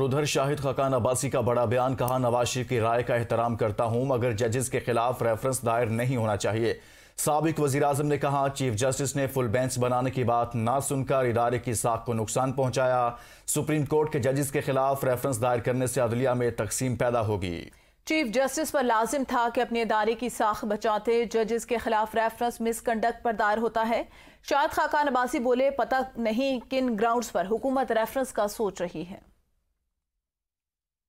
और उधर शाहिद खकान अब्बासी का बड़ा बयान कहा नवाज शरीफ की राय का एहतराम करता हूं मगर जजेस के खिलाफ रेफरेंस दायर नहीं होना चाहिए सबक वजी अजम ने कहा चीफ जस्टिस ने फुल बेंच बनाने की बात ना सुनकर इदारे की साख को नुकसान पहुंचाया सुप्रीम कोर्ट के जजेस के खिलाफ रेफरेंस दायर करने से अदलिया में तकसीम पैदा होगी चीफ जस्टिस पर लाजिम था कि अपने इदारे की साख बचाते जजेस के खिलाफ रेफरेंस मिसकंडक्ट पर दायर होता है शायद खाकान अबासी बोले पता नहीं किन ग्राउंड्स पर हुकूमत रेफरेंस का सोच रही है